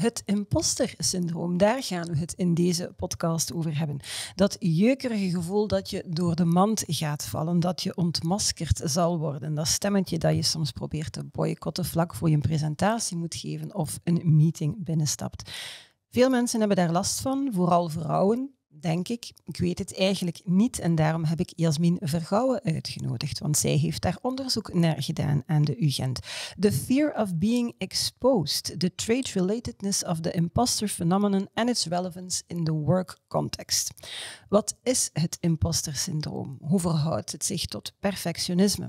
Het imposter-syndroom, daar gaan we het in deze podcast over hebben. Dat jeukerige gevoel dat je door de mand gaat vallen, dat je ontmaskerd zal worden. Dat stemmetje dat je soms probeert te boycotten vlak voor je een presentatie moet geven of een meeting binnenstapt. Veel mensen hebben daar last van, vooral vrouwen denk ik. Ik weet het eigenlijk niet en daarom heb ik Jasmin Vergouwen uitgenodigd, want zij heeft daar onderzoek naar gedaan aan de UGent. The Fear of Being Exposed, The Trade Relatedness of the Imposter Phenomenon and Its Relevance in the Work Context. Wat is het imposter syndroom? Hoe verhoudt het zich tot perfectionisme?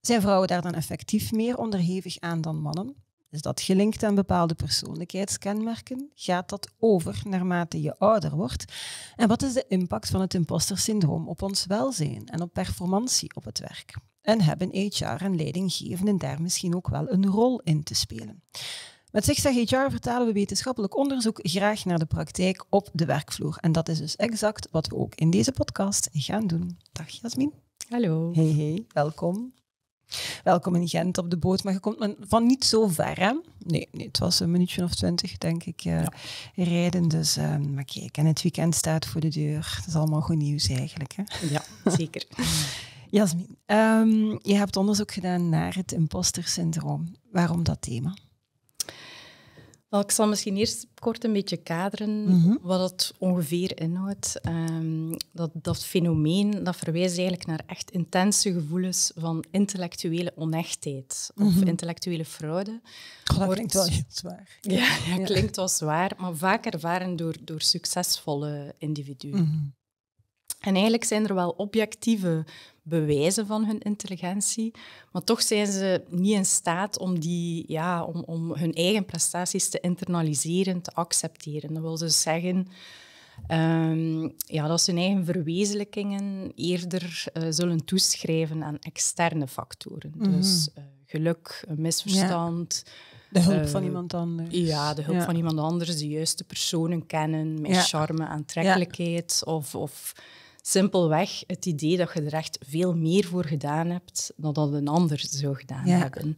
Zijn vrouwen daar dan effectief meer onderhevig aan dan mannen? Is dus dat gelinkt aan bepaalde persoonlijkheidskenmerken? Gaat dat over naarmate je ouder wordt? En wat is de impact van het impostersyndroom op ons welzijn en op performantie op het werk? En hebben HR en leidinggevenden daar misschien ook wel een rol in te spelen? Met Zigzag HR vertalen we wetenschappelijk onderzoek graag naar de praktijk op de werkvloer. En dat is dus exact wat we ook in deze podcast gaan doen. Dag Jasmin. Hallo. Hey, hey. Welkom. Welkom in Gent op de boot, maar je komt van niet zo ver, hè? Nee, nee het was een minuutje of twintig, denk ik, eh, rijden. Dus, uh, maar kijk, en het weekend staat voor de deur. Dat is allemaal goed nieuws eigenlijk, hè? Ja, zeker. Jasmin, ehm, je hebt onderzoek gedaan naar het imposter syndroom. Waarom dat thema? ik zal misschien eerst kort een beetje kaderen mhm. wat het ongeveer inhoudt. Ehm, dat, dat fenomeen dat verwijst eigenlijk naar echt intense gevoelens van intellectuele onechtheid of mhm. intellectuele fraude. dat klinkt wel zwaar. Ja, klinkt wel zwaar, maar vaak ervaren door, door succesvolle individuen. Mhm. En eigenlijk zijn er wel objectieve bewijzen van hun intelligentie, maar toch zijn ze niet in staat om, die, ja, om, om hun eigen prestaties te internaliseren, te accepteren. Dat wil dus zeggen ehm, ja, dat ze hun eigen verwezenlijkingen eerder eh, zullen toeschrijven aan externe factoren. Mhm. Dus eh, geluk, misverstand. De hulp van eh, iemand anders. Ja, de hulp van iemand anders, de juiste personen kennen, met charme, aantrekkelijkheid of, of Simpelweg het idee dat je er echt veel meer voor gedaan hebt dan dat een ander zou gedaan hebben.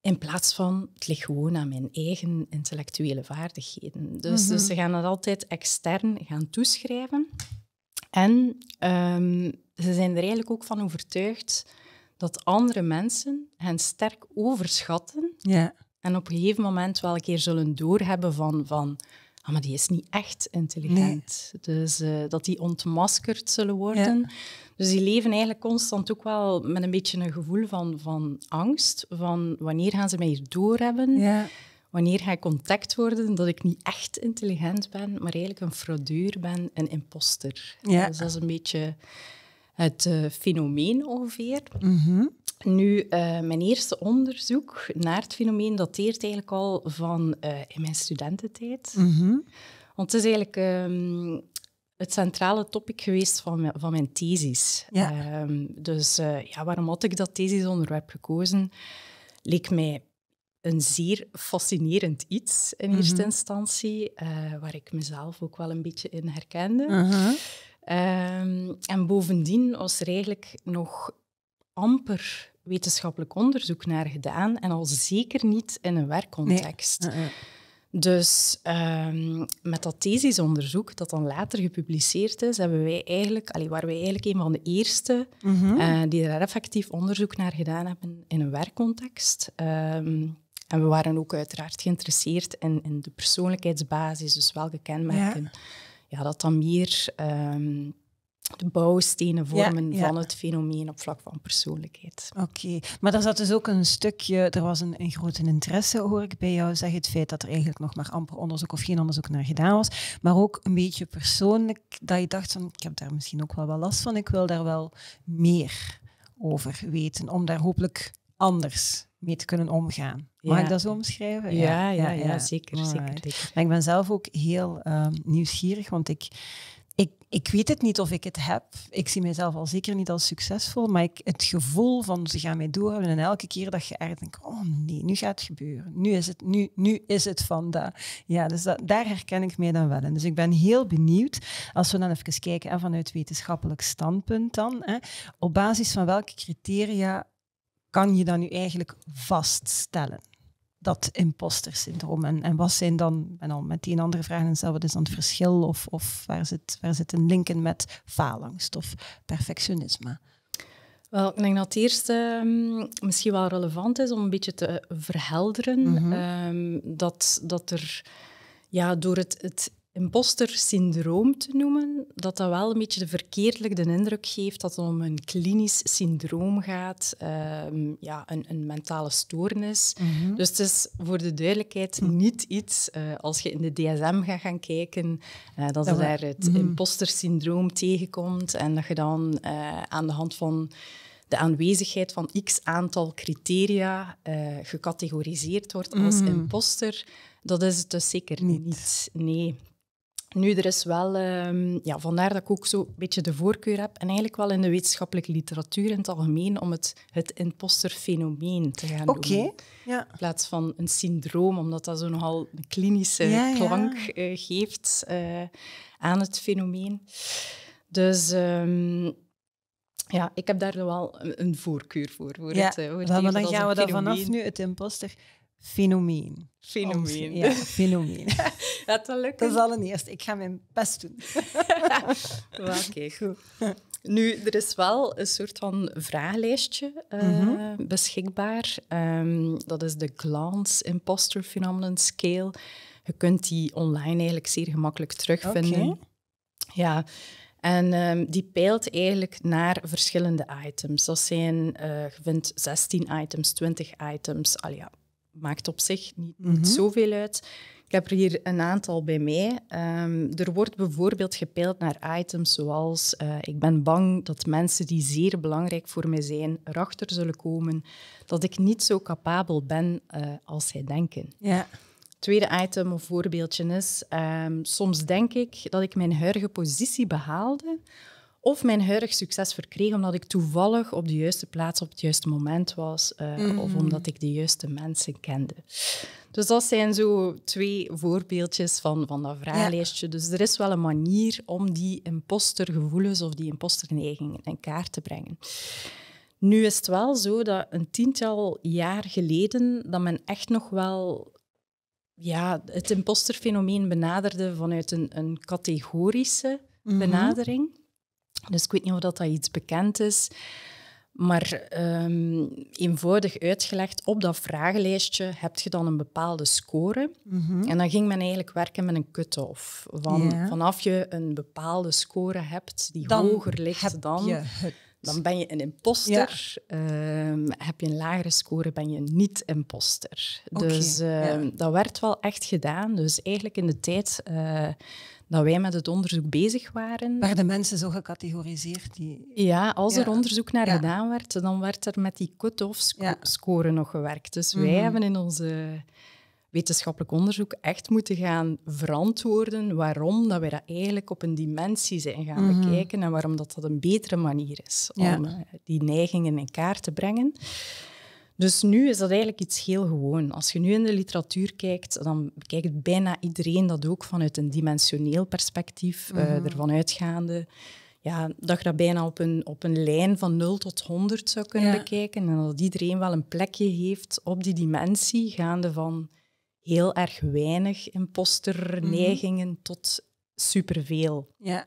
In plaats van, het ligt gewoon aan mijn eigen intellectuele vaardigheden. Dus, mhm. dus ze gaan dat altijd extern gaan toeschrijven. En ehm, ze zijn er eigenlijk ook van overtuigd dat andere mensen hen sterk overschatten. Ja. En op een gegeven moment wel een keer zullen doorhebben van, van ah, maar die is niet echt intelligent. Dus eh, dat die ontmaskerd zullen worden. Dus die leven eigenlijk constant ook wel met een beetje een gevoel van, van angst. Van wanneer gaan ze mij hier doorhebben? Ja. Wanneer ga ik contact worden dat ik niet echt intelligent ben, maar eigenlijk een fraudeur ben, een imposter. Dus dat is een beetje het eh, fenomeen ongeveer. Mm nu, eh, mijn eerste onderzoek naar het fenomeen dateert eigenlijk al van eh, in mijn studententijd. Mhm. Want het is eigenlijk ehm, het centrale topic geweest van mijn, van mijn thesis. Ehm, dus eh, ja, waarom had ik dat thesisonderwerp gekozen? Leek mij een zeer fascinerend iets in mhm. eerste instantie, waar ik mezelf ook wel een beetje in herkende. Uh-huh. Ehm, en bovendien was er eigenlijk nog amper wetenschappelijk onderzoek naar gedaan en al zeker niet in een werkcontext. Dus ehm, met dat thesisonderzoek, dat dan later gepubliceerd is, hebben wij eigenlijk, allee, waren wij eigenlijk een van de eerste mhm. eh, die daar effectief onderzoek naar gedaan hebben in een werkcontext. Ehm, en we waren ook uiteraard geïnteresseerd in, in de persoonlijkheidsbasis, dus welke kenmerken. Ja, ja dat dan meer ehm, de bouwstenen vormen van het fenomeen op vlak van persoonlijkheid. Oké, maar er zat dus ook een stukje, er was een, een grote interesse, hoor ik bij jou zeggen, het feit dat er eigenlijk nog maar amper onderzoek of geen onderzoek naar gedaan was, maar ook een beetje persoonlijk, dat je dacht van, ik heb daar misschien ook wel wat last van, ik wil daar wel meer over weten, om daar hopelijk anders mee te kunnen omgaan. Mag ja. ik dat zo omschrijven? Ja, ja, ja, zeker, zeker, Maar ik ben zelf ook heel ehm, nieuwsgierig, want ik ik weet het niet of ik het heb. Ik zie mezelf al zeker niet als succesvol, maar ik, het gevoel van ze gaan mij doorhebben en elke keer dat je ergens denkt, oh nee, nu gaat het gebeuren. Nu is het, nu, nu is het vandaag. Ja, dus daar herken ik mij dan wel in. Dus ik ben heel benieuwd, als we dan even kijken en vanuit wetenschappelijk standpunt dan, hè, op basis van welke criteria kan je dan nu eigenlijk vaststellen? dat imposter syndroom? En, en wat zijn dan, en al die andere vragen zelf wat is dan het verschil? Of, of waar, zit, waar zit een link met faalangst of perfectionisme? Wel, ik denk dat het eerste ehm, misschien wel relevant is om een beetje te verhelderen. Mhm. Ehm, dat, dat er ja, door het, het imposter syndroom te noemen, dat dat wel een beetje de verkeerdelijk de indruk geeft dat het om een klinisch syndroom gaat, ehm, ja, een, een, mentale stoornis. Mhm. Dus het is voor de duidelijkheid hm. niet iets, eh, als je in de DSM gaat gaan kijken, eh, dat, je daar het mhm. imposter syndroom tegenkomt en dat je dan eh, aan de hand van de aanwezigheid van x aantal criteria gecategoriseerd wordt als mhm. imposter. Dat is het dus zeker niet. niet. Nee. Nu, er is wel, ehm, ja, vandaar dat ik ook zo beetje de voorkeur heb, en eigenlijk wel in de wetenschappelijke literatuur in het algemeen, om het, het imposterfenomeen te gaan noemen. Okay, ja. In plaats van een syndroom, omdat dat zo nogal een klinische klank eh, geeft eh, aan het fenomeen. Dus ehm, ja, ik heb daar wel een, voorkeur voor. voor ja, het, eh, voor maar dan gaan we daar vanaf nu het imposter fenomeen. Fenomeen. ja, fenomeen. dat zal lukken. Dat is allereerst. Ik ga mijn best doen. Oké, goed. Nu, er is wel een soort van vragenlijstje eh, mhm. beschikbaar. Ehm, dat is de Glance Imposter Phenomenon Scale. Je kunt die online eigenlijk zeer gemakkelijk terugvinden. Ja, en ehm, die peilt eigenlijk naar verschillende items. Dat zijn, eh, je vindt 16 items, 20 items, al ja, maakt op zich niet, niet mhm. zoveel uit. Ik heb er hier een aantal bij mij. Ehm, er wordt bijvoorbeeld gepeild naar items zoals eh, ik ben bang dat mensen die zeer belangrijk voor mij zijn erachter zullen komen dat ik niet zo capabel ben eh, als zij denken. Ja. Tweede item of voorbeeldje is, ehm, soms denk ik dat ik mijn huidige positie behaalde of mijn huidig succes verkreeg omdat ik toevallig op de juiste plaats op het juiste moment was. Eh, mhm. Of omdat ik de juiste mensen kende. Dus dat zijn zo twee voorbeeldjes van, van dat vragenlijstje. Dus er is wel een manier om die impostergevoelens of die imposterneigingen in kaart te brengen. Nu is het wel zo dat een tiental jaar geleden dat men echt nog wel ja, het imposterfenomeen benaderde vanuit een, een categorische mhm. benadering. Dus ik weet niet of dat, iets bekend is. Maar ehm, eenvoudig uitgelegd, op dat vragenlijstje heb je dan een bepaalde score. Mhm. En dan ging men eigenlijk werken met een cut-off. Van, Vanaf je een bepaalde score hebt die hoger ligt dan... dan ben je een imposter. Ehm, heb je een lagere score, ben je een niet-imposter. dus ehm, dat werd wel echt gedaan. Dus eigenlijk in de tijd eh, dat wij met het onderzoek bezig waren. de mensen zo gecategoriseerd? Die... Ja, als er onderzoek naar gedaan werd, dan werd er met die cut-off score nog gewerkt. Dus wij mhm. hebben in onze wetenschappelijk onderzoek echt moeten gaan verantwoorden waarom dat wij dat eigenlijk op een dimensie zijn gaan mhm. bekijken en waarom dat, dat een betere manier is om eh, die neigingen in kaart te brengen. Dus nu is dat eigenlijk iets heel gewoon. Als je nu in de literatuur kijkt, dan bekijkt bijna iedereen dat ook vanuit een dimensioneel perspectief, eh, mhm. ervan uitgaande ja, dat je dat bijna op een, op een lijn van 0 tot 100 zou kunnen bekijken. En dat iedereen wel een plekje heeft op die dimensie, gaande van heel erg weinig imposterneigingen mm tot superveel. Ja.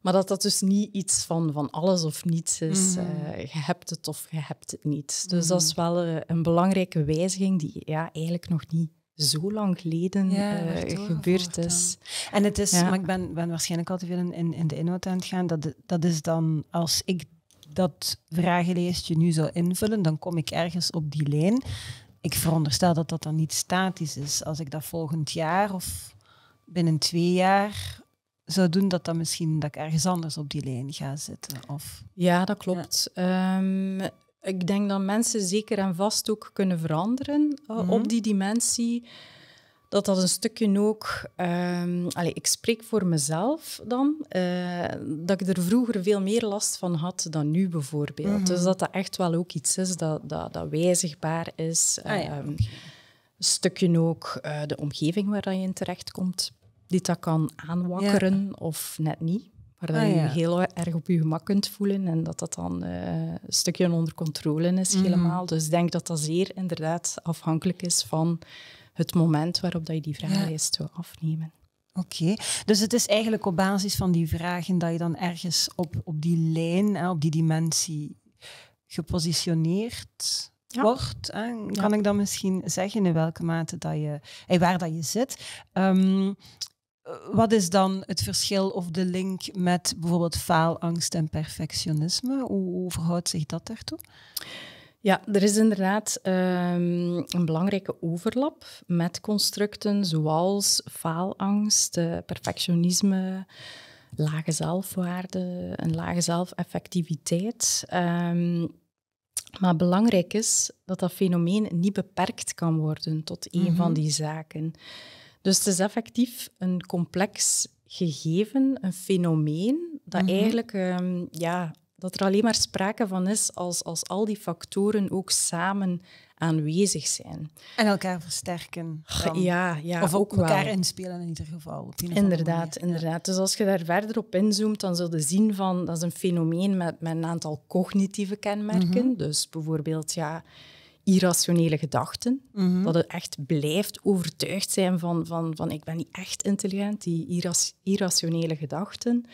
Maar dat dat dus niet iets van, van alles of niets is. Mm. Eh, je hebt het of je hebt het niet. Dus mm. dat is wel eh, een belangrijke wijziging die ja, eigenlijk nog niet zo lang geleden ja, eh, gebeurd is. En het is, maar ik ben, ben waarschijnlijk al te veel in, in de inhoud aan het gaan, dat, dat is dan als ik dat vragenlijstje nu zou invullen, dan kom ik ergens op die lijn. Ik veronderstel dat dat dan niet statisch is. Als ik dat volgend jaar of binnen twee jaar zou doen, dat dat misschien dat ik ergens anders op die lijn ga zitten. Of... Ja, dat klopt. Ehm, ik denk dat mensen zeker en vast ook kunnen veranderen eh, op mhm. die dimensie. Dat dat een stukje ook, um, ehm, allez, ik spreek voor mezelf dan, eh, dat ik er vroeger veel meer last van had dan nu bijvoorbeeld. Mhm. Dus dat dat echt wel ook iets is dat, dat, dat wijzigbaar is. Ah ehm, een stukje ook eh, de omgeving waar je in komt die dat kan aanwakkeren of net niet. Waar ah, je je heel erg op je gemak kunt voelen en dat dat dan eh, een stukje onder controle is mhm. helemaal. Dus ik denk dat dat zeer inderdaad afhankelijk is van het moment waarop dat je die vragenlijst wil afnemen. Oké, dus het is eigenlijk op basis van die vragen dat je dan ergens op, op die lijn, hè, op die dimensie gepositioneerd wordt. Hè? Kan ik dan misschien zeggen in welke mate dat je, hey, waar dat je zit? Um, wat is dan het verschil of de link met bijvoorbeeld faalangst en perfectionisme? Hoe, verhoudt zich dat daartoe? Ja, er is inderdaad ehm, een belangrijke overlap met constructen zoals faalangst, eh, perfectionisme, lage zelfwaarde, een lage zelfeffectiviteit. Um, maar belangrijk is dat dat fenomeen niet beperkt kan worden tot één van mhm. die zaken. Dus het is effectief een complex gegeven, een fenomeen, dat mhm. eigenlijk ehm, ja, dat er alleen maar sprake van is als, als al die factoren ook samen aanwezig zijn. En elkaar versterken. Ja, ja, of ook, elkaar inspelen in ieder geval. inderdaad, inderdaad. Dus als je daar verder op inzoomt, dan zul je zien van dat is een fenomeen met, met een aantal cognitieve kenmerken. Mhm. Dus bijvoorbeeld ja, irrationele gedachten. Mhm. Dat het echt blijft overtuigd zijn van, van, van ik ben niet echt intelligent, die irrationele gedachten.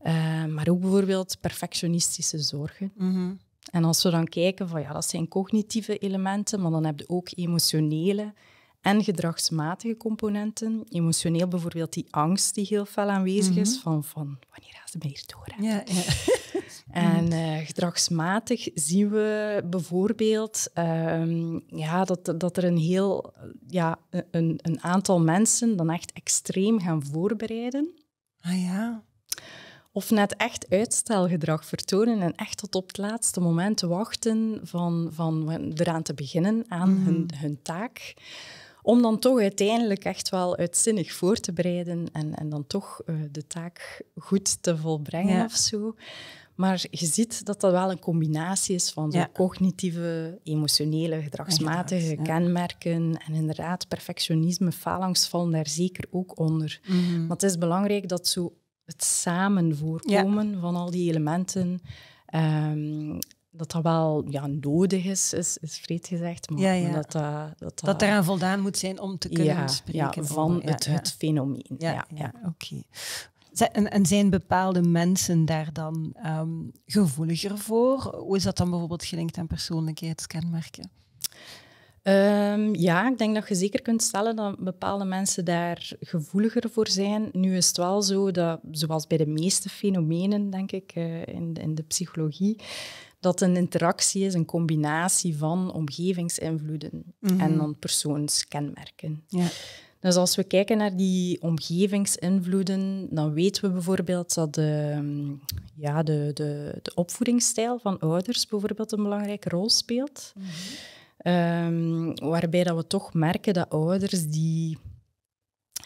Eh, maar ook bijvoorbeeld perfectionistische zorgen. Mhm. En als we dan kijken van ja, dat zijn cognitieve elementen, maar dan heb je ook emotionele en gedragsmatige componenten. Emotioneel bijvoorbeeld die angst die heel fel aanwezig is mhm. van, van wanneer gaan ze me hier door? ja. En mhm. eh, gedragsmatig zien we bijvoorbeeld ehm, ja, dat, dat er een heel ja, e-, een, een aantal mensen dan echt extreem gaan voorbereiden. Ah ja. Of net echt uitstelgedrag vertonen en echt tot op het laatste moment wachten van, van eraan te beginnen aan mhm. hun, hun taak om dan toch uiteindelijk echt wel uitzinnig voor te bereiden en, en dan toch eh, de taak goed te volbrengen ja. of zo. Maar je ziet dat dat wel een combinatie is van cognitieve, emotionele, gedragsmatige kenmerken. En inderdaad, perfectionisme, falangs vallen daar zeker ook onder. Mhm. Maar het is belangrijk dat zo het samen voorkomen van al die elementen... Ehm, dat dat wel ja, nodig is, is, is vreed gezegd. Maar, dat, dat, dat, dat eraan voldaan moet zijn om te kunnen spreken. van het, fenomeen. Ja, Oké, en zijn bepaalde mensen daar dan ehm, gevoeliger voor? Hoe is dat dan bijvoorbeeld gelinkt aan persoonlijkheidskenmerken? Ehm, ja, ik denk dat je zeker kunt stellen dat bepaalde mensen daar gevoeliger voor zijn. Nu is het wel zo dat, zoals bij de meeste fenomenen, denk ik, eh, in, de, in de psychologie, dat een interactie is, een combinatie van omgevingsinvloeden mhm. en dan persoonskenmerken. Ja. Dus als we kijken naar die omgevingsinvloeden, dan weten we bijvoorbeeld dat de, mm, ja, de, de, de opvoedingsstijl van ouders bijvoorbeeld een belangrijke rol speelt. Ehm, waarbij dat we toch merken dat ouders die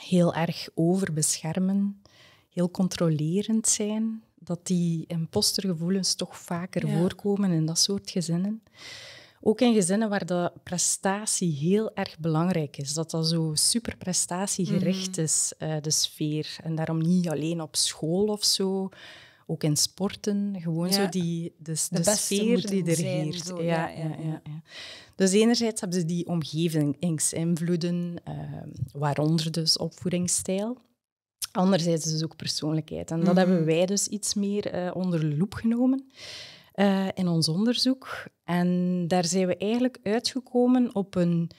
heel erg overbeschermen, heel controlerend zijn, dat die impostergevoelens toch vaker voorkomen in dat soort gezinnen. Ook in gezinnen waar de prestatie heel erg belangrijk is. Dat dat zo super prestatiegericht mhm. is, eh, de sfeer. En daarom niet alleen op school of zo. Ook in sporten, gewoon zo die, de, sfeer die er heerst. ja, ja, ja, Dus enerzijds hebben ze die omgevingsinvloeden, uh, waaronder dus opvoedingsstijl. Anderzijds dus ook persoonlijkheid. En dat mhm. hebben wij dus iets meer eh, onder de loep genomen. Eh, in ons onderzoek. En daar zijn we eigenlijk uitgekomen op een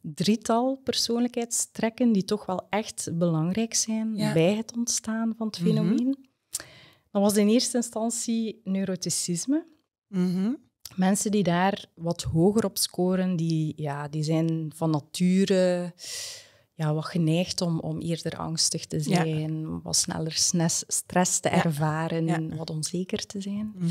drietal persoonlijkheidstrekken die toch wel echt belangrijk zijn bij het ontstaan van het mhm. fenomeen. Dat was in eerste instantie neuroticisme. Mhm. Mensen die daar wat hoger op scoren, die, ja, die zijn van nature ja, wat geneigd om, om eerder angstig te zijn, wat sneller stress, te ervaren, ja. wat onzeker te zijn. Mhm.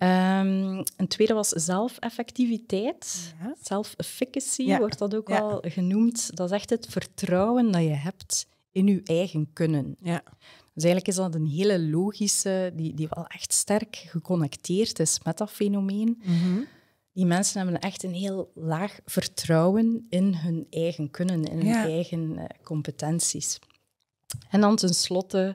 Ehm, een tweede was zelfeffectiviteit. zelf Self-efficacy wordt dat ook al genoemd. Dat is echt het vertrouwen dat je hebt in je eigen kunnen. Ja. Dus eigenlijk is dat een hele logische, die, die wel echt sterk geconnecteerd is met dat fenomeen. Mhm. Die mensen hebben echt een heel laag vertrouwen in hun eigen kunnen, in hun eigen eh, competenties. En dan tenslotte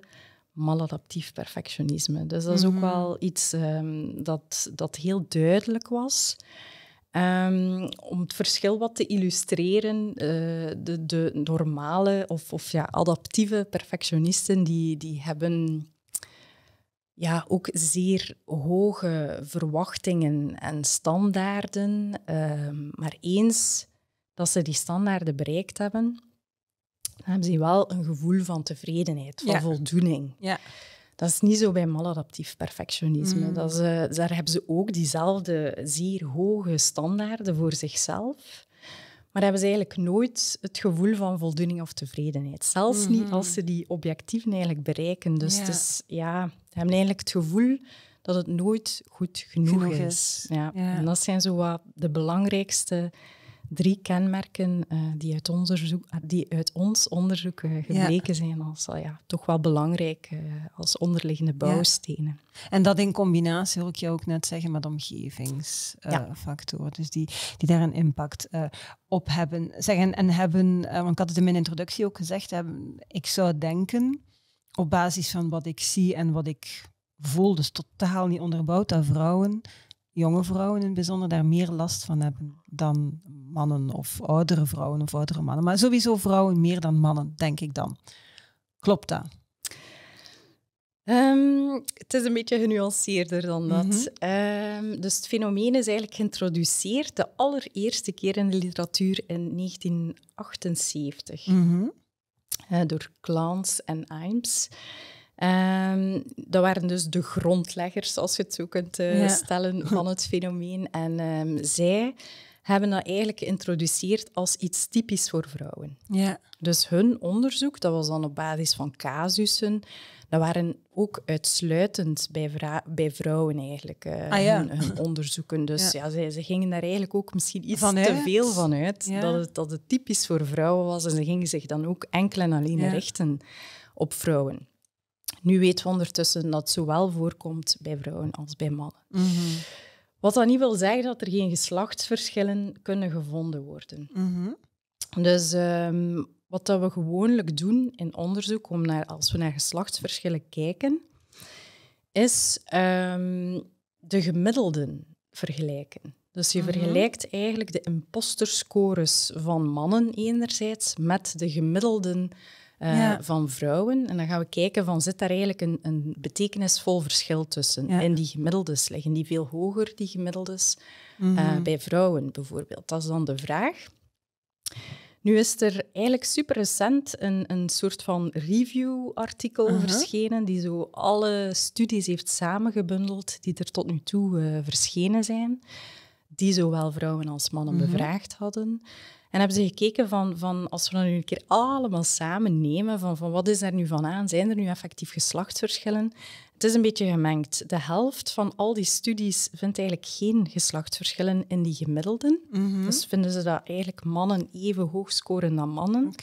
maladaptief perfectionisme. Dus dat is ook mhm. wel iets ehm, dat, dat heel duidelijk was. Ehm, om het verschil wat te illustreren, eh, de, de normale of, of ja, adaptieve perfectionisten die, die hebben ja, ook zeer hoge verwachtingen en standaarden. Ehm, maar eens dat ze die standaarden bereikt hebben, dan hebben ze wel een gevoel van tevredenheid, van voldoening. Ja. Dat is niet zo bij maladaptief perfectionisme. Mm. Dat is, eh, daar hebben ze ook diezelfde zeer hoge standaarden voor zichzelf. Maar hebben ze eigenlijk nooit het gevoel van voldoening of tevredenheid. Zelfs niet mhm. als ze die objectieven eigenlijk bereiken. Dus ja. ja, ze hebben eigenlijk het gevoel dat het nooit goed genoeg, is. ja. En dat zijn zo wat de belangrijkste drie kenmerken eh, die, uit onderzoek, ah, die uit ons onderzoek eh, gebleken zijn als ah ja, toch wel belangrijk eh, als onderliggende bouwstenen. En dat in combinatie, wil ik je ook net zeggen, met omgevingsfactoren. Dus die, die daar een impact op hebben. Zeggen en hebben, want ik had het in mijn introductie ook gezegd, ik zou denken op basis van wat ik zie en wat ik voel, dus totaal niet onderbouwd, dat vrouwen jonge vrouwen in het bijzonder daar meer last van hebben dan mannen of oudere vrouwen of oudere mannen. Maar sowieso vrouwen meer dan mannen, denk ik dan. Klopt dat? Ehm, het is een beetje genuanceerder dan dat. Mhm. Ehm, dus het fenomeen is eigenlijk geïntroduceerd de allereerste keer in de literatuur in 1978 mhm. eh, door Clans en Imes. Ehm, dat waren dus de grondleggers, als je het zo kunt eh, stellen, van het fenomeen. En ehm, zij hebben dat eigenlijk geïntroduceerd als iets typisch voor vrouwen. Ja. Dus hun onderzoek, dat was dan op basis van casussen, dat waren ook uitsluitend bij, bij vrouwen eigenlijk, uh, ah, ja. hun, onderzoeken. Dus ja, ze, gingen daar eigenlijk ook misschien iets vanuit. te veel van uit, dat, het, dat het typisch voor vrouwen was. En ze gingen zich dan ook enkel en alleen richten op vrouwen. Nu weten we ondertussen dat het zowel voorkomt bij vrouwen als bij mannen. Mhm. Wat dan niet wil zeggen dat er geen geslachtsverschillen kunnen gevonden worden. Mhm. Dus ehm, wat dat we gewoonlijk doen in onderzoek, om naar, als we naar geslachtsverschillen kijken, is ehm, de gemiddelden vergelijken. Dus je mhm. vergelijkt eigenlijk de imposterscores van mannen enerzijds met de gemiddelden eh, van vrouwen. En dan gaan we kijken van zit daar eigenlijk een, een betekenisvol verschil tussen. in En die gemiddeldes liggen die veel hoger, die gemiddeldes, eh, mhm. bij vrouwen bijvoorbeeld. Dat is dan de vraag. Nu is er eigenlijk super recent een, een soort van review-artikel mhm. verschenen, die zo alle studies heeft samengebundeld die er tot nu toe eh, verschenen zijn, die zowel vrouwen als mannen mhm. bevraagd hadden. En hebben ze gekeken van, van als we dan nu een keer allemaal samen nemen, van, van wat is daar nu van aan? Zijn er nu effectief geslachtsverschillen? Het is een beetje gemengd. De helft van al die studies vindt eigenlijk geen geslachtsverschillen in die gemiddelden. Mhm. Dus vinden ze dat eigenlijk mannen even hoog scoren dan mannen.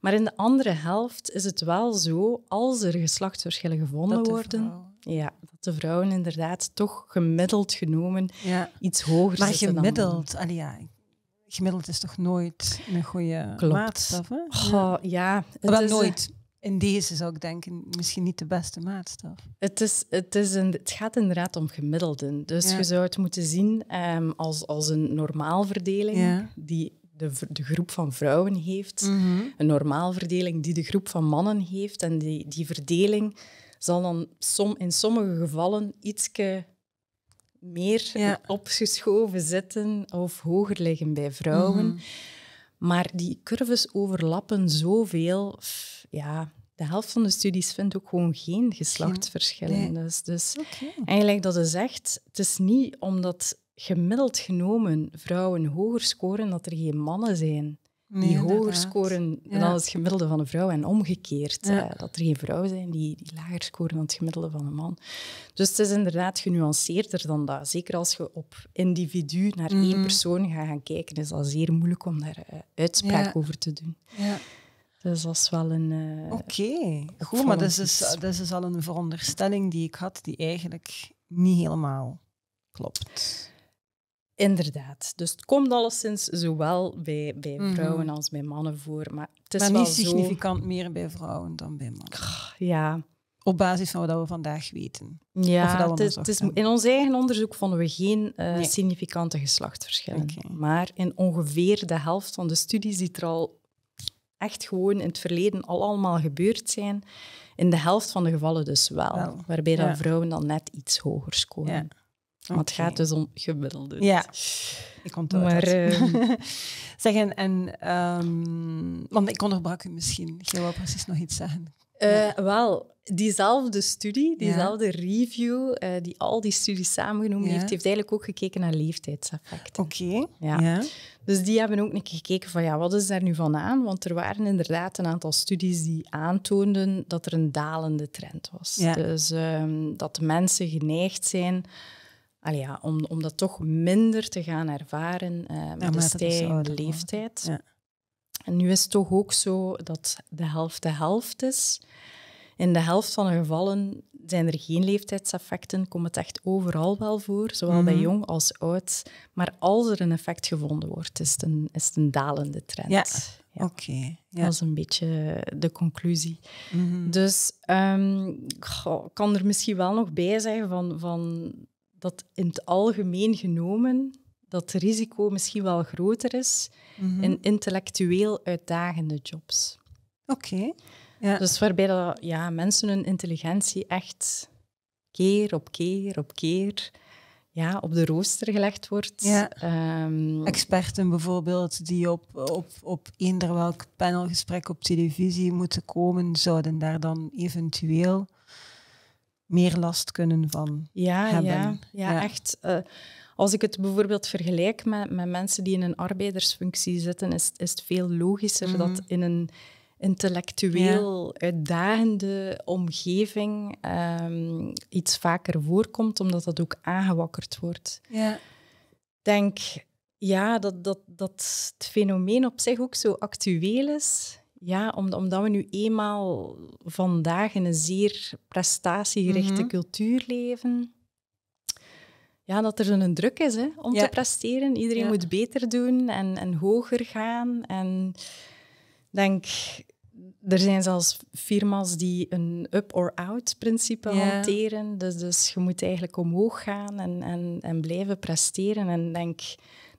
Maar in de andere helft is het wel zo, als er geslachtsverschillen gevonden worden, ja, dat de vrouwen inderdaad toch gemiddeld genomen iets hoger maar Maar gemiddeld, Al ik gemiddeld is toch nooit een goede maatstaf? Hè? Goh, ja. Wel nooit. In deze zou ik denken, misschien niet de beste maatstaf. Het, is, het, is een, het gaat inderdaad om gemiddelden. Dus je zou het moeten zien ehm, als, als een normaalverdeling die de, de, groep van vrouwen heeft. Mhm. Een normaalverdeling die de groep van mannen heeft. En die, die verdeling zal dan som, in sommige gevallen ietske meer opgeschoven zitten of hoger liggen bij vrouwen. Mhm. Maar die curves overlappen zoveel. Ja, de helft van de studies vindt ook gewoon geen geslachtsverschillen. Dus, dus eigenlijk dat is echt... Het is niet omdat gemiddeld genomen vrouwen hoger scoren dat er geen mannen zijn die hoger scoren dan het gemiddelde van een vrouw en omgekeerd. Eh, dat er geen vrouwen zijn die, die, lager scoren dan het gemiddelde van een man. Dus het is inderdaad genuanceerder dan dat. Zeker als je op individu naar één mhm. persoon gaat gaan kijken, is dat zeer moeilijk om daar eh, uitspraak over te doen. Dus dat is wel een. Eh, Oké, goed, maar dat is, dus- dat is dus al een veronderstelling die ik had, die eigenlijk niet helemaal klopt. Inderdaad. Dus het komt alleszins zowel bij, bij mhm. vrouwen als bij mannen voor. Maar, het is niet significant meer bij vrouwen dan bij mannen. Ah, ja. Op basis van wat we vandaag weten. Ja, is, in ons eigen onderzoek vonden we geen eh, significante geslachtsverschillen. Maar in ongeveer de helft van de studies die er al echt gewoon in het verleden al allemaal gebeurd zijn, in de helft van de gevallen dus wel. Waarbij dan vrouwen dan net iets hoger scoren. Ja. Okay. het gaat dus om gemiddelde. Ja, ik onthoud maar, zeggen. Ehm, zeg, en... Ehm, want ik onderbrak u misschien. Je wou precies nog iets zeggen. Eh, wel, diezelfde studie, diezelfde review, eh, die al die studies samengenomen ja. heeft, heeft eigenlijk ook gekeken naar leeftijdseffecten. Oké. Ja. Dus die hebben ook een keer gekeken van, ja, wat is daar nu van aan? Want er waren inderdaad een aantal studies die aantoonden dat er een dalende trend was. Dus um, dat mensen geneigd zijn allee om, om dat toch minder te gaan ervaren uh, met ja, de stijgende leeftijd. Ja. En nu is het toch ook zo dat de helft de helft is. In de helft van de gevallen zijn er geen leeftijdseffecten, komt het echt overal wel voor, zowel bij mhm. jong als oud. Maar als er een effect gevonden wordt, is het een, is het een dalende trend. Ja, oké. Ja. Dat is een beetje de conclusie. Mhm. Dus ehm, ik kan er misschien wel nog bij zeggen van, van dat in het algemeen genomen dat het risico misschien wel groter is mhm. in intellectueel uitdagende jobs. Oké. Ja. Dus waarbij dat, ja, mensen hun intelligentie echt keer op keer op keer ja, op de rooster gelegd wordt. Ehm, Experten bijvoorbeeld die op, op, op eender welk panelgesprek op televisie moeten komen, zouden daar dan eventueel meer last kunnen van ja, hebben. Ja, ja, ja. echt. Eh, als ik het bijvoorbeeld vergelijk met, met mensen die in een arbeidersfunctie zitten, is, is het veel logischer mhm. dat in een intellectueel uitdagende omgeving ehm, iets vaker voorkomt, omdat dat ook aangewakkerd wordt. Ja. Denk ja, dat, dat, dat het fenomeen op zich ook zo actueel is. Ja, omdat we nu eenmaal vandaag in een zeer prestatiegerichte mhm. cultuur leven. Ja, dat er een druk is hè, om te presteren. Iedereen moet beter doen en, en hoger gaan. En denk, er zijn zelfs firma's die een up or out principe hanteren. Dus, dus je moet eigenlijk omhoog gaan en, en, en blijven presteren. En denk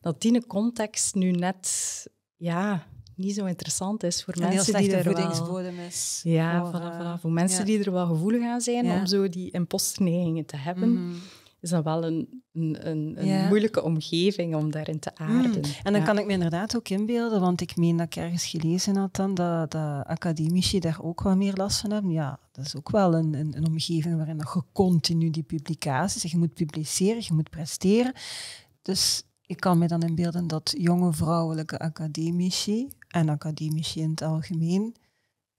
dat die context nu net ja, niet zo interessant is voor mensen die er voedingsbodem wel... is. Ja, voor, eh, mensen die er wel gevoelig aan zijn om zo die impostneigingen te hebben. Mhm. Is dat wel een, een, een, een moeilijke omgeving om daarin te mhm. aarden. En dan kan ik me inderdaad ook inbeelden, want ik meen dat ik ergens gelezen had dan, dat, dat academici daar ook wel meer last van hebben. Ja, dat is ook wel een, een omgeving waarin je continu die publicaties, je moet publiceren, je moet presteren. Dus ik kan me dan inbeelden dat jonge vrouwelijke academici en academici in het algemeen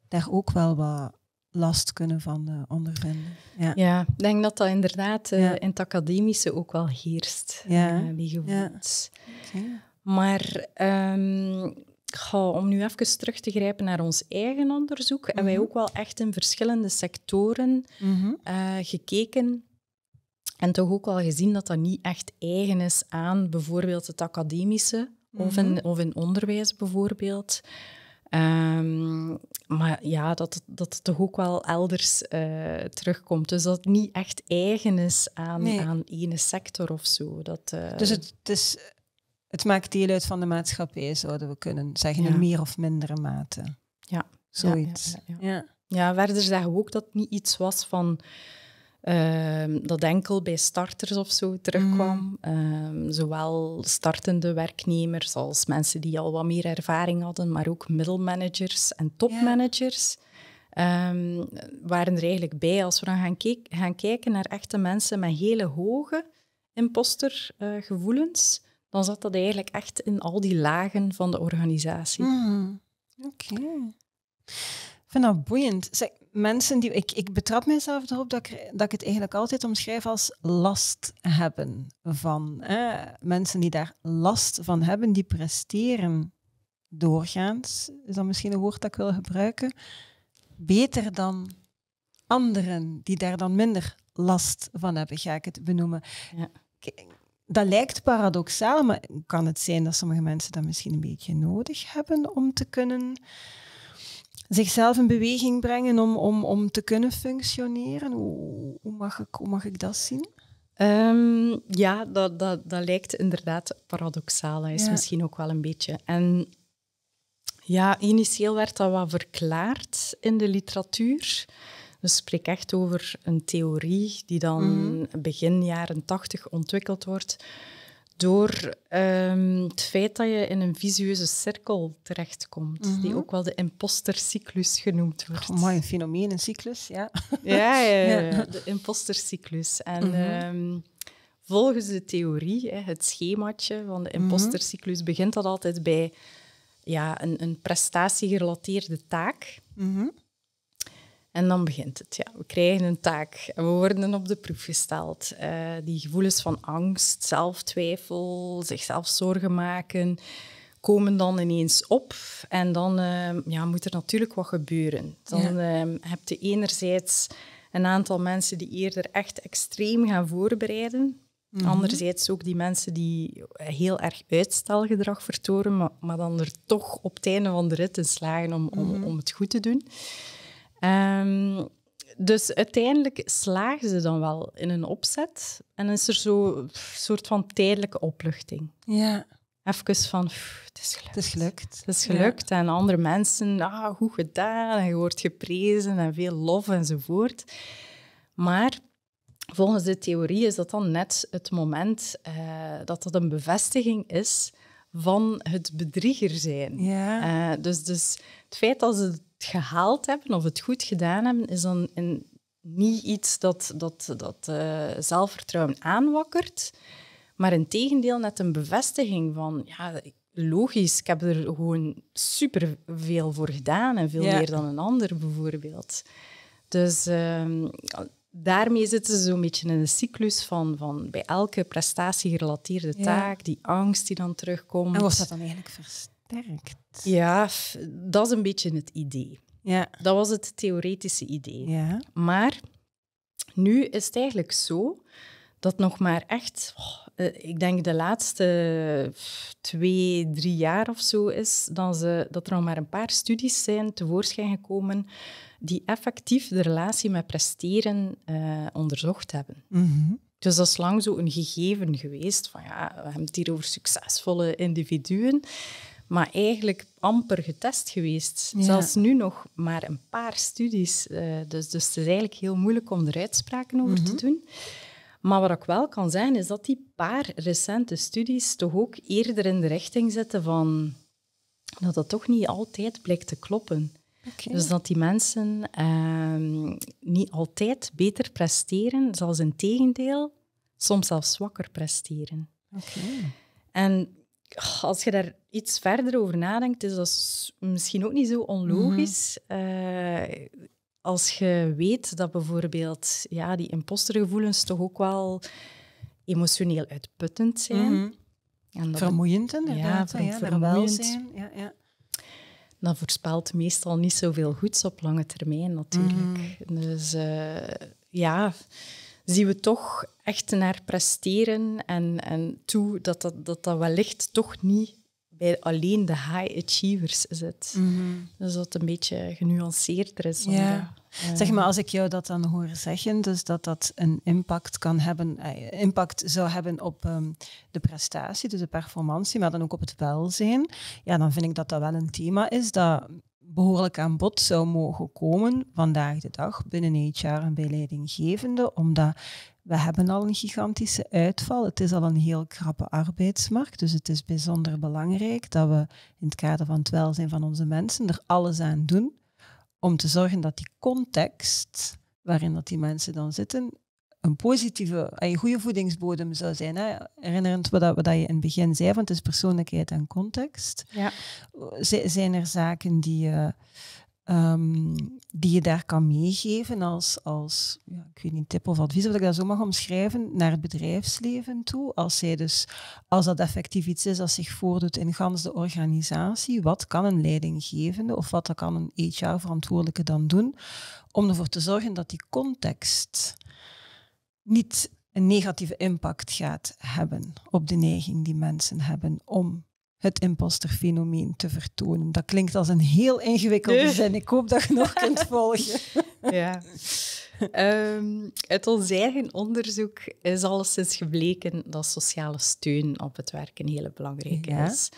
daar ook wel wat last kunnen van uh, ondervinden. Ja. ja, ik denk dat dat inderdaad eh, in het academische ook wel heerst, ja. Eh, die gevoel. Ja. Maar ehm, om nu even terug te grijpen naar ons eigen onderzoek, hebben wij mhm. ook wel echt in verschillende sectoren mhm. gekeken en toch ook wel gezien dat dat niet echt eigen is aan bijvoorbeeld het academische of, in, mhm. of in onderwijs bijvoorbeeld. Ehm, maar ja, dat, dat het toch ook wel elders eh, terugkomt. Dus dat het niet echt eigen is aan, aan ene sector of zo. Dat, eh, Dus het, is, het maakt deel uit van de maatschappij, zouden we kunnen zeggen, in meer of mindere mate. Ja. Zoiets. Ja, ja, ja, ja. verder zeggen we ook dat het niet iets was van Ehm, dat enkel bij starters of zo terugkwam. Mm. Ehm, zowel startende werknemers als mensen die al wat meer ervaring hadden, maar ook middelmanagers en topmanagers. Ehm, waren er eigenlijk bij als we dan gaan, gaan, kijken naar echte mensen met hele hoge impostergevoelens, eh, dan zat dat eigenlijk echt in al die lagen van de organisatie. Mm. Oké. Ik vind dat boeiend. Zeg, mensen die. Ik, ik betrap mezelf erop dat ik, dat ik het eigenlijk altijd omschrijf als last hebben van. mensen die daar last van hebben, die presteren doorgaans, is dat misschien een woord dat ik wil gebruiken, beter dan anderen die daar dan minder last van hebben, ga ik het benoemen. Ja. Dat lijkt paradoxaal, maar kan het zijn dat sommige mensen dat misschien een beetje nodig hebben om te kunnen zichzelf in beweging brengen om, om, om te kunnen functioneren? Hoe, hoe, mag ik, hoe mag ik dat zien? Ehm, ja, dat, dat, dat lijkt inderdaad paradoxaal. Dat is misschien ook wel een beetje. En ja, initieel werd dat wat verklaard in de literatuur. Dus spreken spreek echt over een theorie die dan mhm. begin jaren tachtig ontwikkeld wordt door ehm, het feit dat je in een visueuze cirkel terechtkomt, mm die mhm. ook wel de impostercyclus genoemd wordt. Oh, mooi een fenomeen, een cyclus, ja. Ja, ja, ja de impostercyclus. En mhm. ehm, volgens de theorie, het schemaatje van de mhm. impostercyclus, begint dat altijd bij ja, een, een prestatiegerelateerde taak. Mm en dan begint het. Ja. We krijgen een taak en we worden op de proef gesteld. Eh, die gevoelens van angst, zelftwijfel, zichzelf zorgen maken, komen dan ineens op. En dan ehm, ja, moet er natuurlijk wat gebeuren. Dan ehm, heb je enerzijds een aantal mensen die eerder echt extreem gaan voorbereiden. Mhm. Anderzijds ook die mensen die heel erg uitstelgedrag vertoren, maar, maar dan er toch op het einde van de rit in slagen om, om, mhm. om het goed te doen. Ehm, dus uiteindelijk slagen ze dan wel in een opzet en is er zo'n soort van tijdelijke opluchting. Ja. Even van, het is gelukt. Het is gelukt. Het is gelukt. En andere mensen, ah, goed gedaan, en je wordt geprezen en veel lof enzovoort. Maar volgens de theorie is dat dan net het moment eh, dat dat een bevestiging is van het bedrieger zijn. Ja. Eh, dus, dus het feit dat ze gehaald hebben of het goed gedaan hebben, is dan een, niet iets dat, dat, dat eh, zelfvertrouwen aanwakkert, maar in tegendeel net een bevestiging van, ja, logisch, ik heb er gewoon super veel voor gedaan en veel meer dan een ander bijvoorbeeld. Dus ehm, daarmee zitten ze zo'n beetje in een cyclus van, van bij elke prestatie gerelateerde taak, die angst die dan terugkomt. En was dat dan eigenlijk versterkt? Ja, dat is een beetje het idee. Ja. Dat was het theoretische idee. Ja. Maar nu is het eigenlijk zo dat nog maar echt, oh, eh, ik denk de laatste twee, drie jaar of zo is, dat, ze, dat er nog maar een paar studies zijn tevoorschijn gekomen die effectief de relatie met presteren eh, onderzocht hebben. Mhm. Dus dat is lang zo een gegeven geweest van ja, we hebben het hier over succesvolle individuen maar eigenlijk amper getest geweest. Zelfs nu nog maar een paar studies. Eh, dus, dus het is eigenlijk heel moeilijk om er uitspraken over te mhm. doen. Maar wat ik wel kan zijn is dat die paar recente studies toch ook eerder in de richting zitten van dat dat toch niet altijd blijkt te kloppen. Dus dat die mensen ehm, niet altijd beter presteren, zelfs in tegendeel, soms zelfs zwakker presteren. Okay. En als je daar iets verder over nadenkt, is dat misschien ook niet zo onlogisch. Eh, als je weet dat bijvoorbeeld ja, die impostergevoelens toch ook wel emotioneel uitputtend zijn. Mm en dat vermoeiend inderdaad. Ja, ja, vermoeiend. Ja, ja. Dat voorspelt meestal niet zoveel goeds op lange termijn natuurlijk. Mhm. Dus eh, ja zien we toch echt naar presteren en, en toe dat dat, dat dat wellicht toch niet bij alleen de high achievers zit. Mhm. Dus dat het een beetje genuanceerder is. Ja. Eh, zeg maar, als ik jou dat dan hoor zeggen, dus dat dat een impact kan hebben, eh, impact zou hebben op ehm, de prestatie, dus de performantie, maar dan ook op het welzijn, ja, dan vind ik dat dat wel een thema is dat behoorlijk aan bod zou mogen komen vandaag de dag binnen HR en bij leidinggevende. omdat we hebben al een gigantische uitval. Het is al een heel krappe arbeidsmarkt, dus het is bijzonder belangrijk dat we in het kader van het welzijn van onze mensen er alles aan doen om te zorgen dat die context waarin dat die mensen dan zitten een positieve, een goede voedingsbodem zou zijn. Hè? Herinnerend wat, wat je in het begin zei, want het is persoonlijkheid en context. Ja. zijn er zaken die, ehm, die je daar kan meegeven als, als ja, ik weet niet, tip of advies, wat ik dat zo mag omschrijven, naar het bedrijfsleven toe? Als, zij dus, als dat effectief iets is dat zich voordoet in gans de organisatie, wat kan een leidinggevende of wat kan een HR-verantwoordelijke dan doen om ervoor te zorgen dat die context niet een negatieve impact gaat hebben op de neiging die mensen hebben om het imposterfenomeen te vertonen. Dat klinkt als een heel ingewikkelde zin. Ik hoop dat je nog kunt volgen. ja. Ehm, uit ons eigen onderzoek is alleszins gebleken dat sociale steun op het werk een hele belangrijke is.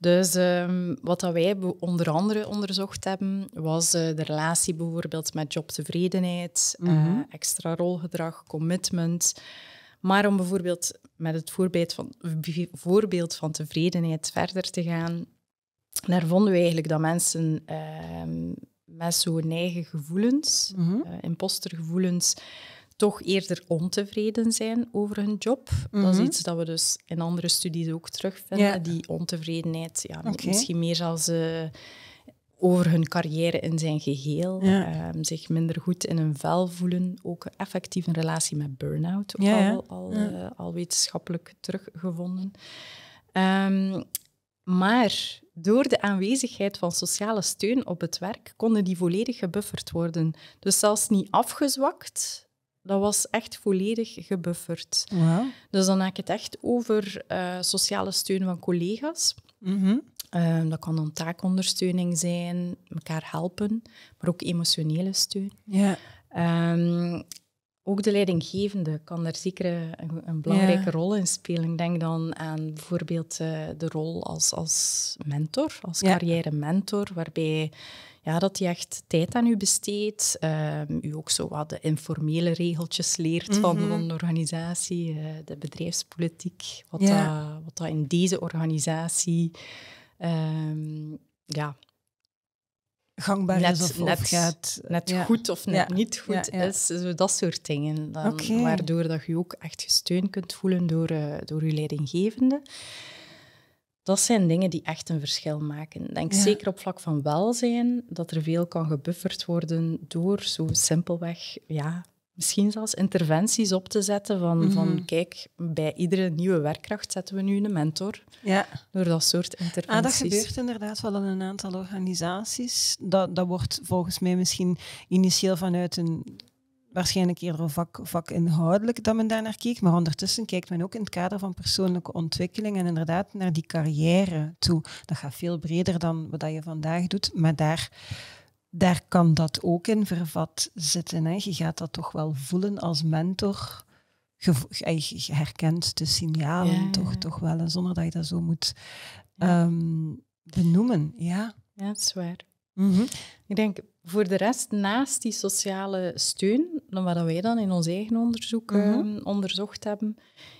Dus ehm, wat dat wij onder andere onderzocht hebben, was eh, de relatie bijvoorbeeld met jobtevredenheid, eh, mhm. extra rolgedrag, commitment. Maar om bijvoorbeeld met het voorbeeld van, voorbeeld van tevredenheid verder te gaan, daar vonden we eigenlijk dat mensen uh, met zo'n eigen gevoelens, mm -hmm. impostergevoelens, toch eerder ontevreden zijn over hun job. Dat is mhm. iets dat we dus in andere studies ook terugvinden. Die ontevredenheid, ja, misschien meer als uh, eh, over hun carrière in zijn geheel. Ehm, zich minder goed in hun vel voelen. Ook effectief een relatie met burn-out, ook al, eh, al, wetenschappelijk teruggevonden. Ehm, maar door de aanwezigheid van sociale steun op het werk konden die volledig gebufferd worden. Dus zelfs niet afgezwakt, dat was echt volledig gebufferd. Dus dan heb ik het echt over eh, sociale steun van collega's. Mhm. Ehm, dat kan dan taakondersteuning zijn, elkaar helpen, maar ook emotionele steun. Ja. Ehm, ook de leidinggevende kan daar zeker een, een belangrijke rol in spelen. Ik denk dan aan bijvoorbeeld eh, de rol als, als mentor, als carrière-mentor, waarbij ja, dat hij echt tijd aan u besteedt. Ehm, u ook zo wat de informele regeltjes leert van, mhm. de organisatie, eh, de bedrijfspolitiek. Wat, dat, wat dat in deze organisatie ehm, ja, gangbaar is of, net, gaat, net goed of net niet goed is. dat soort dingen. Dan, Waardoor dat je ook echt gesteund kunt voelen door, uh, door uw leidinggevende dat zijn dingen die echt een verschil maken. denk zeker op vlak van welzijn dat er veel kan gebufferd worden door zo simpelweg, ja, misschien zelfs interventies op te zetten van, van mhm. kijk, bij iedere nieuwe werkkracht zetten we nu een mentor. Ja. Door dat soort interventies. Ah, dat gebeurt inderdaad wel in een aantal organisaties. Dat, dat wordt volgens mij misschien initieel vanuit een waarschijnlijk eerder vak, vakinhoudelijk dat men daar naar kijkt, maar ondertussen kijkt men ook in het kader van persoonlijke ontwikkeling en inderdaad naar die carrière toe. Dat gaat veel breder dan wat je vandaag doet, maar daar, daar kan dat ook in vervat zitten. Hè. Je gaat dat toch wel voelen als mentor. Je, herkent de signalen toch, toch wel, zonder dat je dat zo moet ehm, benoemen. Ja. ja, dat is waar. Mhm. Ik denk, voor de rest, naast die sociale steun, wat wij dan in ons eigen onderzoek mhm. ehm, onderzocht hebben,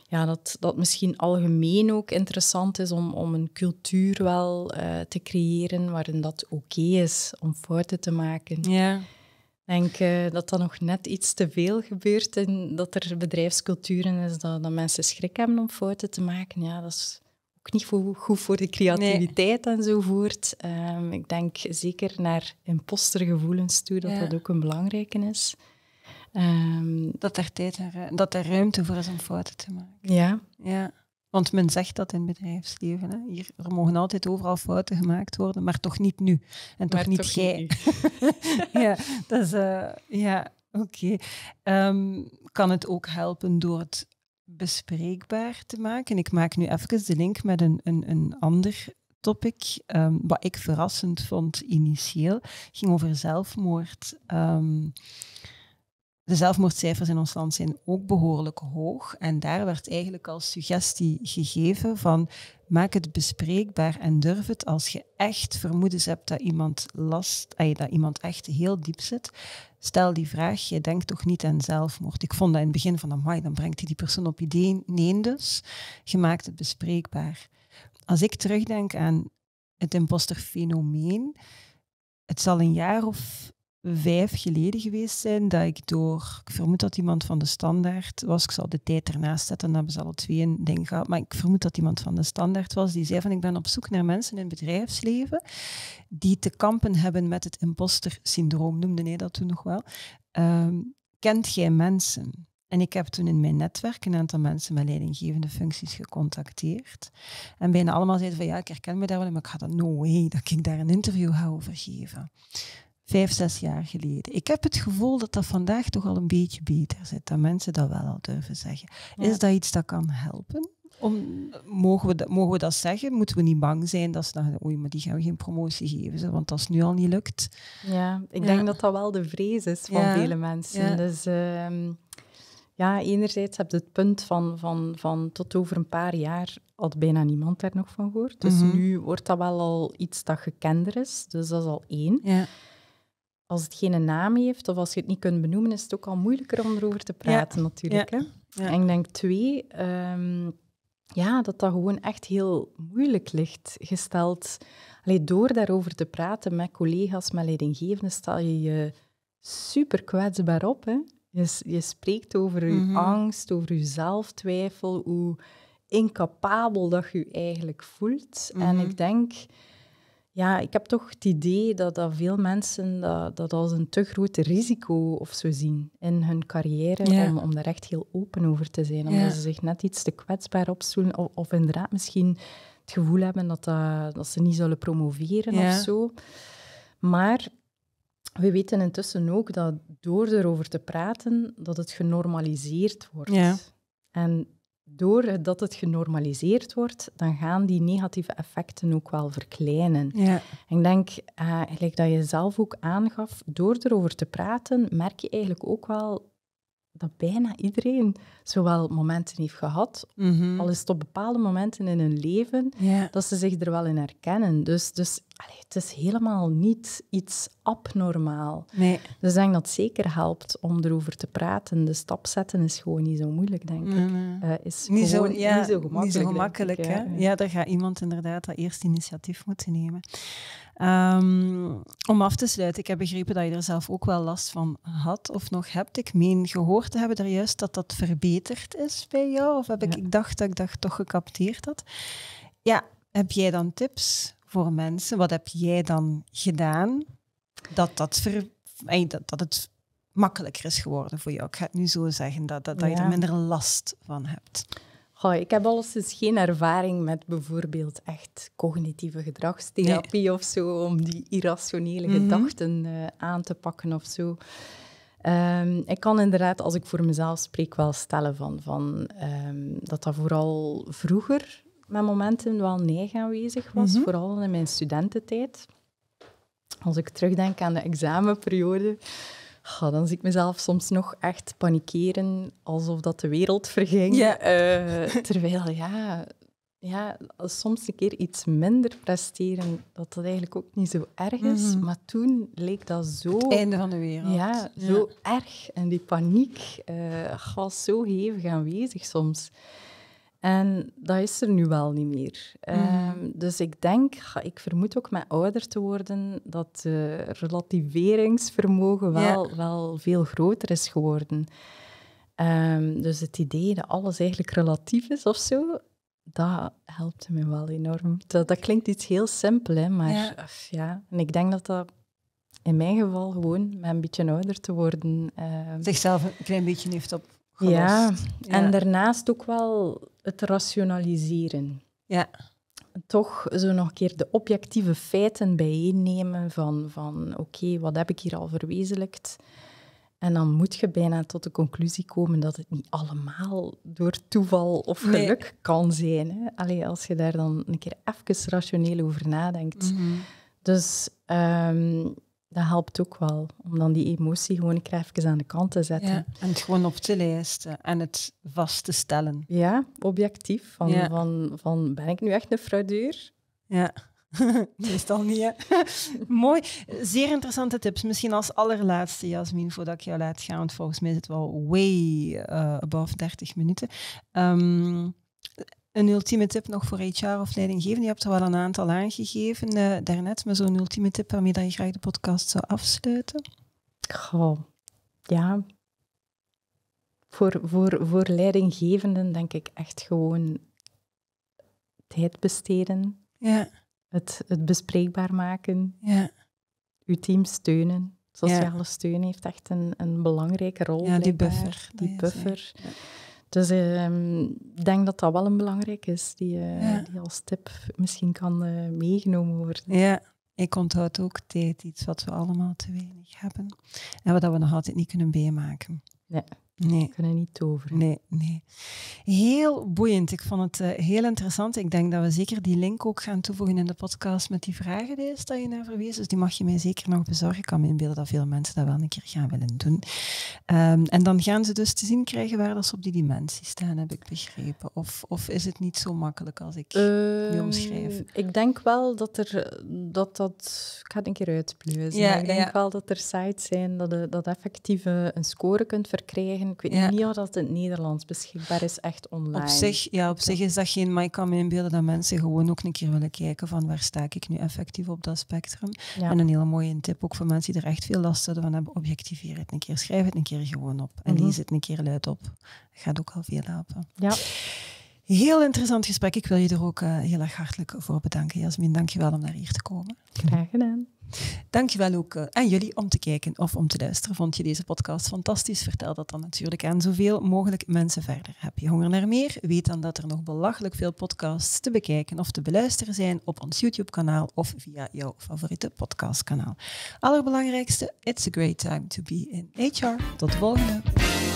ja, dat, dat misschien algemeen ook interessant is om, om een cultuur wel eh, te creëren waarin dat oké is om fouten te maken. Ja. Ik denk eh, dat dat nog net iets te veel gebeurt en dat er bedrijfsculturen is dat, dat mensen schrik hebben om fouten te maken. Ja, dat is niet voor, goed voor de creativiteit nee. enzovoort. Um, ehm, ik denk zeker naar impostergevoelens toe dat dat ook een belangrijke is. Ehm, dat er tijd dat er ruimte voor is om fouten te maken. Ja. ja. Want men zegt dat in het bedrijfsleven. Hè. Hier, er mogen altijd overal fouten gemaakt worden, maar toch niet nu. En toch niet jij. ja, dat is... Eh, ja, oké. Ehm, kan het ook helpen door het bespreekbaar te maken. Ik maak nu even de link met een, een, een ander topic, ehm, wat ik verrassend vond initieel, ging over zelfmoord. Ehm, de zelfmoordcijfers in ons land zijn ook behoorlijk hoog. En daar werd eigenlijk als suggestie gegeven van maak het bespreekbaar en durf het als je echt vermoedens hebt dat iemand last, eh, dat iemand echt heel diep zit. Stel die vraag, je denkt toch niet aan zelfmoord. Ik vond dat in het begin van, amai, dan brengt hij die persoon op idee. Nee dus, je maakt het bespreekbaar. Als ik terugdenk aan het imposterfenomeen, het zal een jaar of vijf geleden geweest zijn dat ik door, ik vermoed dat iemand van de standaard was, ik zal de tijd ernaast zetten, dan hebben ze alle twee een ding gehad, maar ik vermoed dat iemand van de standaard was, die zei van ik ben op zoek naar mensen in het bedrijfsleven die te kampen hebben met het imposter syndroom, noemde hij dat toen nog wel. Um, kent jij mensen? En ik heb toen in mijn netwerk een aantal mensen met leidinggevende functies gecontacteerd. En bijna allemaal zeiden van ja, ik herken me daar wel maar ik ga dat no way dat ik daar een interview ga over geven vijf, zes jaar geleden. Ik heb het gevoel dat dat vandaag toch al een beetje beter zit, dat mensen dat wel al durven zeggen. Is dat iets dat kan helpen? Om, mogen, we dat, mogen we dat zeggen? Moeten we niet bang zijn dat ze dan, oei, maar die gaan we geen promotie geven, want dat is nu al niet lukt? Ja, ik denk dat dat wel de vrees is van vele mensen. Dus... Ehm, ja, enerzijds heb je het punt van, van, van tot over een paar jaar had bijna niemand daar nog van gehoord. Dus mhm. nu wordt dat wel al iets dat gekender is. Dus dat is al één. Ja als het geen naam heeft of als je het niet kunt benoemen, is het ook al moeilijker om erover te praten, natuurlijk. Hè? En ik denk twee, ehm, ja, dat dat gewoon echt heel moeilijk ligt. Gesteld, allee, door daarover te praten met collega's, met leidinggevenden, stel je je super kwetsbaar op. Hè? Je, je spreekt over je mhm. angst, over je zelftwijfel, hoe incapabel dat je je eigenlijk voelt. En mhm. ik denk ja, ik heb toch het idee dat, dat veel mensen dat, dat als een te groot risico of zo zien in hun carrière, om, daar echt heel open over te zijn. Omdat ze zich net iets te kwetsbaar opstoelen. of, inderdaad misschien het gevoel hebben dat, dat, eh, dat ze niet zullen promoveren of zo. Maar we weten intussen ook dat door erover te praten, dat het genormaliseerd wordt. En doordat het genormaliseerd wordt, dan gaan die negatieve effecten ook wel verkleinen. Ja. Ik denk, uh, gelijk dat je zelf ook aangaf, door erover te praten, merk je eigenlijk ook wel dat bijna iedereen zowel momenten heeft gehad, mm al is het op bepaalde momenten in hun leven, dat ze zich er wel in herkennen. Dus, dus het is helemaal niet iets abnormaal. Nee. Dus ik denk dat het zeker helpt om erover te praten. De stap zetten is gewoon niet zo moeilijk, denk ik. Eh, is niet, zo, ja, niet zo gemakkelijk. Niet zo hè? Ja. ja, daar gaat iemand inderdaad dat eerste initiatief moeten nemen. Ehm, om af te sluiten, ik heb begrepen dat je er zelf ook wel last van had of nog hebt. Ik meen gehoord te hebben daar juist dat dat verbeterd is bij jou. Of heb ik, ik dacht dat ik dat toch gecapteerd had. Ja, heb jij dan tips voor mensen? Wat heb jij dan gedaan dat, dat, ver, dat, dat het makkelijker is geworden voor jou? Ik ga het nu zo zeggen, dat, dat, dat je er minder last van hebt. Goh, ik heb eens dus geen ervaring met bijvoorbeeld echt cognitieve gedragstherapie of zo, om die irrationele mhm. gedachten eh, aan te pakken of zo. Ehm, ik kan inderdaad, als ik voor mezelf spreek, wel stellen van, van ehm, dat dat vooral vroeger met momenten wel neig aanwezig was, mhm. vooral in mijn studententijd. Als ik terugdenk aan de examenperiode, Oh, dan zie ik mezelf soms nog echt panikeren alsof dat de wereld verging. Eh, terwijl, ja, ja, soms een keer iets minder presteren, dat dat eigenlijk ook niet zo erg is. Mhm. Maar toen leek dat zo... Het einde van de wereld. Ja, zo erg. En die paniek eh, was zo hevig aanwezig soms. En dat is er nu wel niet meer. Mhm. Ehm, dus ik denk, ik vermoed ook met ouder te worden, dat de relativeringsvermogen wel, wel veel groter is geworden. Ehm, dus het idee dat alles eigenlijk relatief is of zo, dat helpt me wel enorm. Dat, dat klinkt iets heel simpel, hè, maar ja. En ik denk dat dat in mijn geval gewoon met een beetje ouder te worden. Um, Zichzelf een klein beetje heeft opgelost. Ja, en daarnaast ook wel het rationaliseren. Ja. Toch zo nog een keer de objectieve feiten bijeennemen van, van oké, wat heb ik hier al verwezenlijkt? En dan moet je bijna tot de conclusie komen dat het niet allemaal door toeval of geluk kan zijn. Hè? Allee, als je daar dan een keer even rationeel over nadenkt. Mhm. Dus ehm, dat helpt ook wel. Om dan die emotie gewoon een aan de kant te zetten. en het gewoon op te lijsten en het vast te stellen. Ja, objectief. Van, van, van ben ik nu echt een fraudeur? Ja. Meestal niet, Mooi. Zeer interessante tips. Misschien als allerlaatste, Jasmin, voordat ik jou laat gaan. Want volgens mij zit het wel way eh, above 30 minuten. Um, een ultieme tip nog voor HR of leidinggevende? Je hebt er wel een aantal aangegeven uh, daarnet, maar zo'n ultieme tip waarmee je graag de podcast zou afsluiten. Goh, ja. Voor, voor, voor leidinggevenden denk ik echt gewoon tijd besteden. Ja. Het, het bespreekbaar maken. Ja. Uw team steunen. Sociale steun heeft echt een, een belangrijke rol. Ja, die buffer. Die buffer. Dus ehm, ik denk dat dat wel een belangrijk is, die, eh, die als tip misschien kan uh, meegenomen worden. Ja, ik onthoud ook tijd, iets wat we allemaal te weinig hebben en wat we nog altijd niet kunnen meemaken. Nee. Nee. We kunnen niet toveren. Nee, nee. Heel boeiend. Ik vond het eh, heel interessant. Ik denk dat we zeker die link ook gaan toevoegen in de podcast met die vragen die is, dat je naar verwees. Dus die mag je mij zeker nog bezorgen. Ik kan me inbeelden dat veel mensen dat wel een keer gaan willen doen. Ehm, en dan gaan ze dus te zien krijgen waar dat ze op die dimensie staan, heb ik begrepen. Of, of is het niet zo makkelijk als ik uh, ehm, die omschrijf? Ik denk wel dat er... Dat, dat, ik ga het een keer uitpluizen. Ja, ik denk wel dat er sites zijn dat eh, dat effectief eh, een score kunt verwerken verkrijgen. Ik weet niet of dat in het Nederlands beschikbaar is, echt online. Op zich, ja, op zich is dat geen... Maar ik kan me inbeelden dat mensen gewoon ook een keer willen kijken van waar sta ik nu effectief op dat spectrum. En een hele mooie tip ook voor mensen die er echt veel last van hebben. Objectiveer het een keer. Schrijf het een keer gewoon op. En mhm. lees het een keer luid op. Dat gaat ook al veel helpen. Ja. Heel interessant gesprek. Ik wil je er ook eh, heel erg hartelijk voor bedanken, Jasmin. Dankjewel om naar hier te komen. Graag gedaan. Dankjewel ook uh, aan jullie om te kijken of om te luisteren. Vond je deze podcast fantastisch? Vertel dat dan natuurlijk aan zoveel mogelijk mensen verder. Heb je honger naar meer? Weet dan dat er nog belachelijk veel podcasts te bekijken of te beluisteren zijn op ons YouTube-kanaal of via jouw favoriete podcastkanaal. Allerbelangrijkste, it's a great time to be in HR. Tot de volgende!